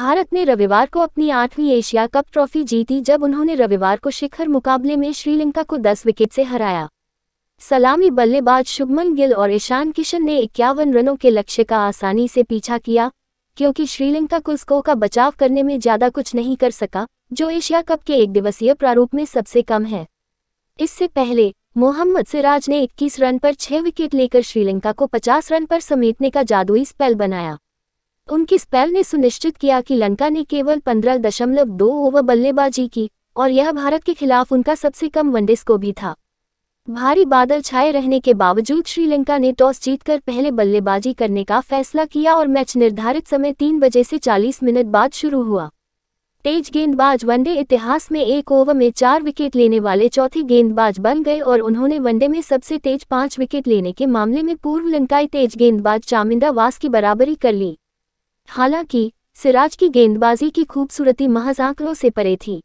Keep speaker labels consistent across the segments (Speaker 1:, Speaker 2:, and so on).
Speaker 1: भारत ने रविवार को अपनी आठवीं एशिया कप ट्रॉफी जीती जब उन्होंने रविवार को शिखर मुकाबले में श्रीलंका को 10 विकेट से हराया सलामी बल्लेबाज शुभमन गिल और ईशान किशन ने इक्यावन रनों के लक्ष्य का आसानी से पीछा किया क्योंकि श्रीलंका को स्कोर का बचाव करने में ज़्यादा कुछ नहीं कर सका जो एशिया कप के एक दिवसीय प्रारूप में सबसे कम है इससे पहले मोहम्मद सिराज ने 21 रन पर 6 विकेट लेकर श्रीलंका को 50 रन पर समेटने का जादुई स्पेल बनाया उनकी स्पेल ने सुनिश्चित किया कि लंका ने केवल पंद्रह दशमलव दो ओवर बल्लेबाजी की और यह भारत के खिलाफ उनका सबसे कम वनडे स्कोर भी था भारी बादल छाए रहने के बावजूद श्रीलंका ने टॉस जीतकर पहले बल्लेबाजी करने का फैसला किया और मैच निर्धारित समय तीन बजे से 40 मिनट बाद शुरू हुआ तेज गेंदबाज वनडे इतिहास में एक ओवर में चार विकेट लेने वाले चौथे गेंदबाज बन गए और उन्होंने वनडे में सबसे तेज पांच विकेट लेने के मामले में पूर्व लंकाई तेज गेंदबाज चामिंदा वास की बराबरी कर ली हालांकि सिराज की गेंदबाजी की खूबसूरती महज आंकड़ों से परे थी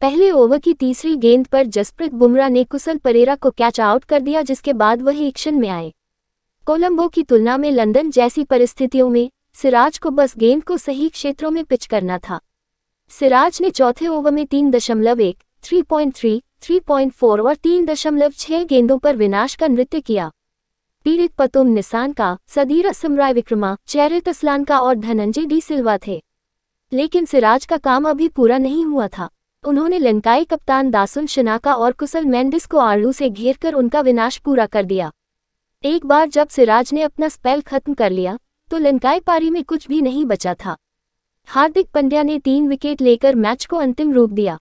Speaker 1: पहले ओवर की तीसरी गेंद पर जसप्रीत बुमराह ने कुसल परेरा को कैच आउट कर दिया जिसके बाद वह एक्शन में आए कोलंबो की तुलना में लंदन जैसी परिस्थितियों में सिराज को बस गेंद को सही क्षेत्रों में पिच करना था सिराज ने चौथे ओवर में तीन दशमलव एक three point three three point four और तीन दशमलव छः गेंदों पर विनाश का नृत्य किया पीड़ित पतुम निसान का सदीर असमराय विक्रमा चैरित असलान का और धनंजय डी सिल्वा थे लेकिन सिराज का काम अभी पूरा नहीं हुआ था उन्होंने लंकाई कप्तान दासुन शिनाका और कुसल मैंडिस को आड़ू से घेरकर उनका विनाश पूरा कर दिया एक बार जब सिराज ने अपना स्पेल खत्म कर लिया तो लंकाई पारी में कुछ भी नहीं बचा था हार्दिक पंड्या ने तीन विकेट लेकर मैच को अंतिम रूप दिया